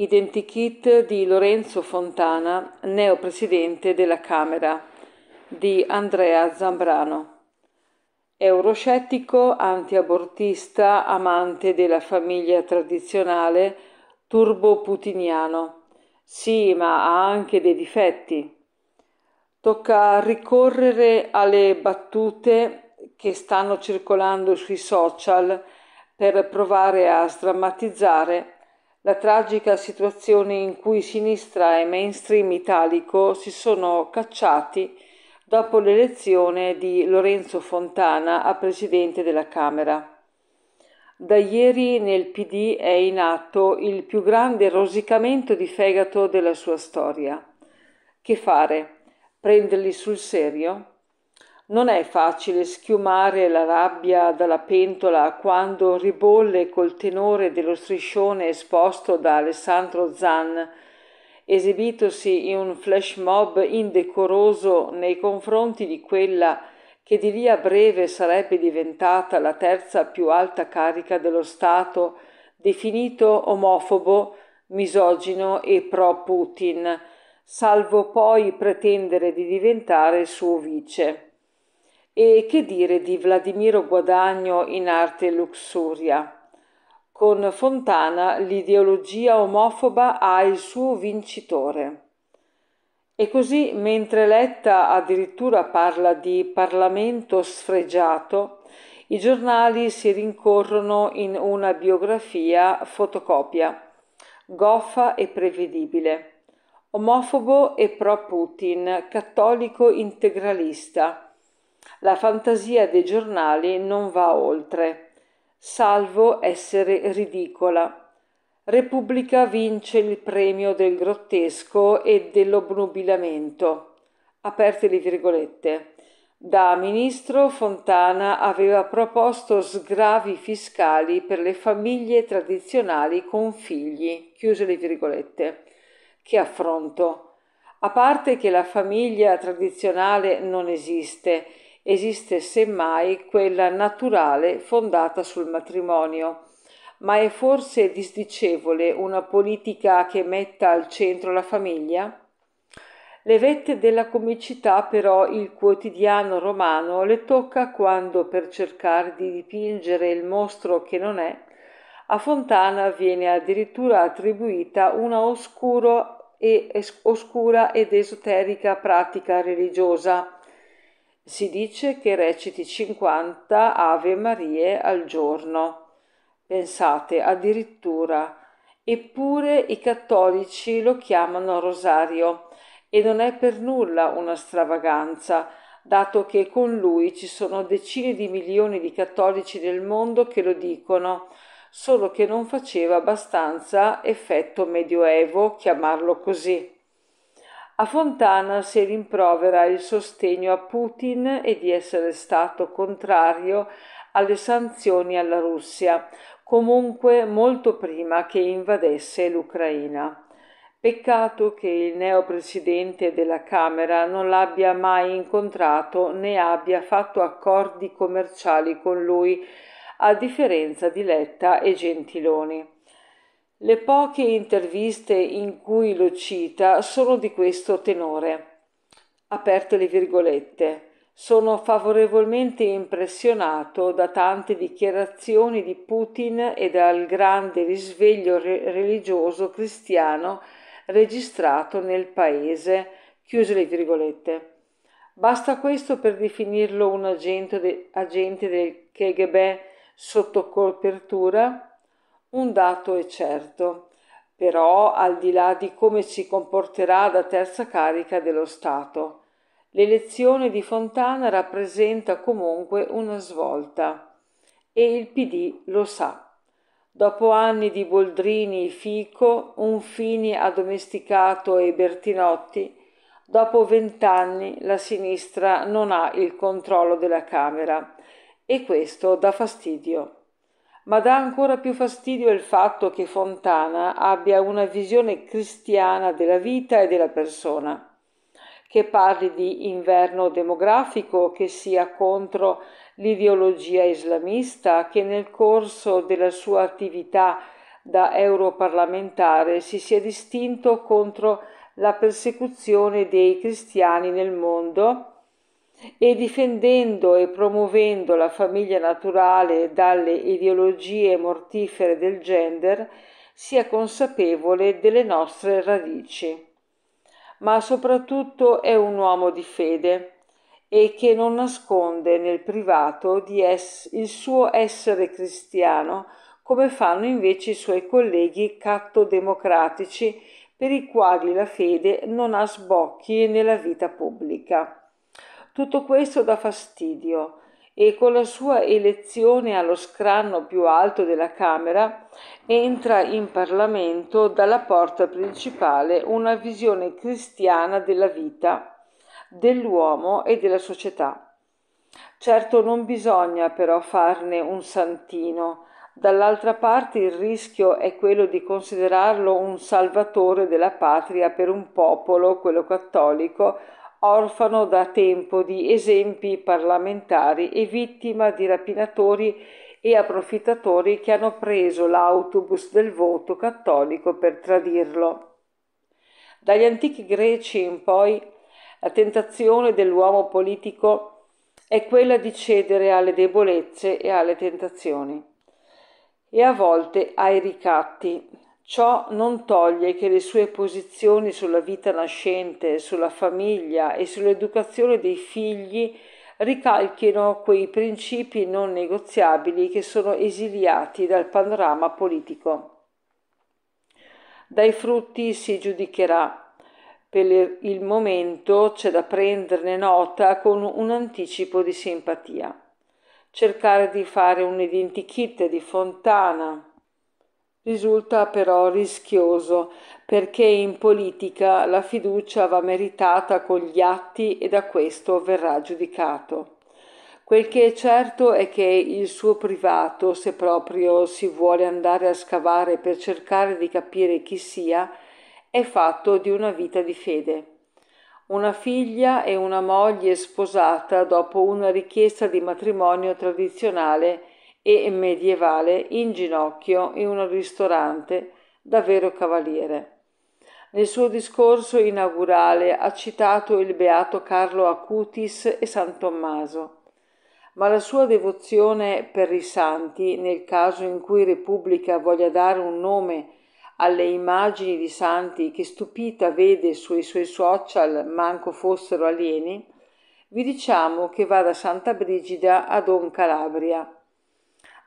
Identikit di Lorenzo Fontana, neo presidente della Camera, di Andrea Zambrano. Euroscettico, antiabortista, amante della famiglia tradizionale, turbo-putiniano. Sì, ma ha anche dei difetti. Tocca ricorrere alle battute che stanno circolando sui social per provare a sdrammatizzare la tragica situazione in cui sinistra e mainstream italico si sono cacciati dopo l'elezione di Lorenzo Fontana a presidente della Camera. Da ieri nel PD è in atto il più grande rosicamento di fegato della sua storia. Che fare? Prenderli sul serio? Non è facile schiumare la rabbia dalla pentola quando ribolle col tenore dello striscione esposto da Alessandro Zan, esibitosi in un flash mob indecoroso nei confronti di quella che di lì a breve sarebbe diventata la terza più alta carica dello Stato, definito omofobo, misogino e pro-Putin, salvo poi pretendere di diventare suo vice. E che dire di Vladimiro Guadagno in arte luxuria? Con Fontana l'ideologia omofoba ha il suo vincitore. E così, mentre Letta addirittura parla di Parlamento sfregiato, i giornali si rincorrono in una biografia fotocopia, goffa e prevedibile, omofobo e pro-Putin, cattolico integralista, la fantasia dei giornali non va oltre, salvo essere ridicola. Repubblica vince il premio del grottesco e dell'obnubilamento. Aperte le virgolette. Da ministro Fontana aveva proposto sgravi fiscali per le famiglie tradizionali con figli, chiuse le virgolette. Che affronto! A parte che la famiglia tradizionale non esiste esiste semmai quella naturale fondata sul matrimonio. Ma è forse disdicevole una politica che metta al centro la famiglia? Le vette della comicità però il quotidiano romano le tocca quando per cercare di dipingere il mostro che non è, a Fontana viene addirittura attribuita una oscuro e oscura ed esoterica pratica religiosa si dice che reciti 50 Ave Marie al giorno. Pensate, addirittura. Eppure i cattolici lo chiamano rosario e non è per nulla una stravaganza, dato che con lui ci sono decine di milioni di cattolici del mondo che lo dicono, solo che non faceva abbastanza effetto medioevo chiamarlo così. A Fontana si rimprovera il sostegno a Putin e di essere stato contrario alle sanzioni alla Russia, comunque molto prima che invadesse l'Ucraina. Peccato che il neo presidente della Camera non l'abbia mai incontrato né abbia fatto accordi commerciali con lui, a differenza di Letta e Gentiloni. Le poche interviste in cui lo cita sono di questo tenore. Aperte le virgolette. Sono favorevolmente impressionato da tante dichiarazioni di Putin e dal grande risveglio re- religioso cristiano registrato nel paese. Chiuse le virgolette. Basta questo per definirlo un agente, de- agente del KGB sotto copertura? Un dato è certo, però al di là di come si comporterà la terza carica dello Stato. L'elezione di Fontana rappresenta comunque una svolta e il PD lo sa. Dopo anni di Boldrini, Fico, Unfini addomesticato e Bertinotti, dopo vent'anni la sinistra non ha il controllo della Camera e questo dà fastidio ma dà ancora più fastidio il fatto che Fontana abbia una visione cristiana della vita e della persona, che parli di inverno demografico, che sia contro l'ideologia islamista, che nel corso della sua attività da europarlamentare si sia distinto contro la persecuzione dei cristiani nel mondo e difendendo e promuovendo la famiglia naturale dalle ideologie mortifere del gender, sia consapevole delle nostre radici. Ma soprattutto è un uomo di fede e che non nasconde nel privato es- il suo essere cristiano, come fanno invece i suoi colleghi cattodemocratici per i quali la fede non ha sbocchi nella vita pubblica. Tutto questo dà fastidio e con la sua elezione allo scranno più alto della Camera entra in Parlamento dalla porta principale una visione cristiana della vita, dell'uomo e della società. Certo non bisogna però farne un santino, dall'altra parte il rischio è quello di considerarlo un salvatore della patria per un popolo, quello cattolico, orfano da tempo di esempi parlamentari e vittima di rapinatori e approfittatori che hanno preso l'autobus del voto cattolico per tradirlo. Dagli antichi greci in poi la tentazione dell'uomo politico è quella di cedere alle debolezze e alle tentazioni e a volte ai ricatti. Ciò non toglie che le sue posizioni sulla vita nascente, sulla famiglia e sull'educazione dei figli ricalchino quei principi non negoziabili che sono esiliati dal panorama politico. Dai frutti si giudicherà. Per il momento c'è da prenderne nota con un anticipo di simpatia. Cercare di fare un identikit di Fontana, Risulta però rischioso perché in politica la fiducia va meritata con gli atti e da questo verrà giudicato. Quel che è certo è che il suo privato, se proprio si vuole andare a scavare per cercare di capire chi sia, è fatto di una vita di fede. Una figlia e una moglie sposata dopo una richiesta di matrimonio tradizionale e medievale in ginocchio in un ristorante da vero cavaliere. Nel suo discorso inaugurale ha citato il beato Carlo Acutis e San Tommaso, ma la sua devozione per i santi, nel caso in cui Repubblica voglia dare un nome alle immagini di santi che stupita vede sui suoi social manco fossero alieni, vi diciamo che va da Santa Brigida a Don Calabria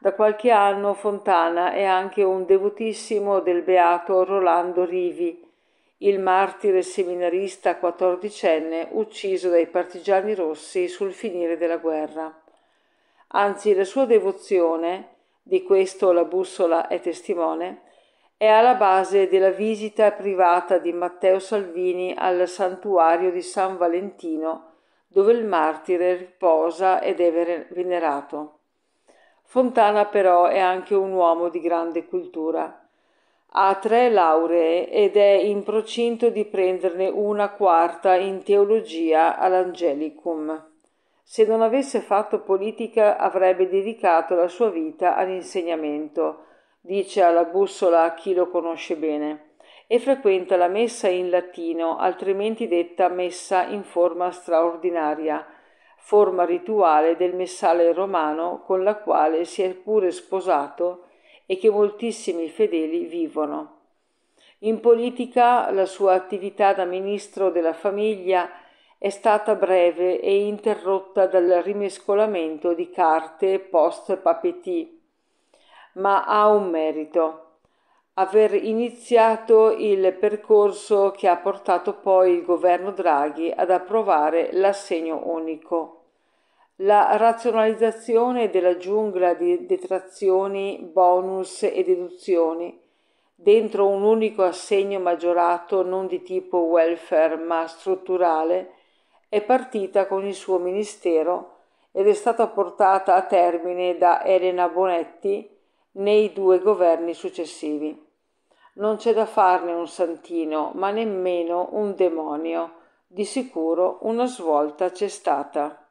da qualche anno Fontana è anche un devotissimo del beato Rolando Rivi, il martire seminarista quattordicenne ucciso dai partigiani rossi sul finire della guerra. Anzi, la sua devozione, di questo la bussola è testimone, è alla base della visita privata di Matteo Salvini al santuario di San Valentino, dove il martire riposa ed è venerato. Fontana però è anche un uomo di grande cultura. Ha tre lauree ed è in procinto di prenderne una quarta in teologia all'Angelicum. Se non avesse fatto politica avrebbe dedicato la sua vita all'insegnamento, dice alla bussola a chi lo conosce bene e frequenta la messa in latino, altrimenti detta messa in forma straordinaria, forma rituale del messale romano con la quale si è pure sposato e che moltissimi fedeli vivono. In politica la sua attività da ministro della famiglia è stata breve e interrotta dal rimescolamento di carte post papetì, ma ha un merito aver iniziato il percorso che ha portato poi il governo Draghi ad approvare l'assegno unico. La razionalizzazione della giungla di detrazioni, bonus e deduzioni dentro un unico assegno maggiorato non di tipo welfare ma strutturale è partita con il suo ministero ed è stata portata a termine da Elena Bonetti nei due governi successivi. Non c'è da farne un santino, ma nemmeno un demonio. Di sicuro una svolta c'è stata.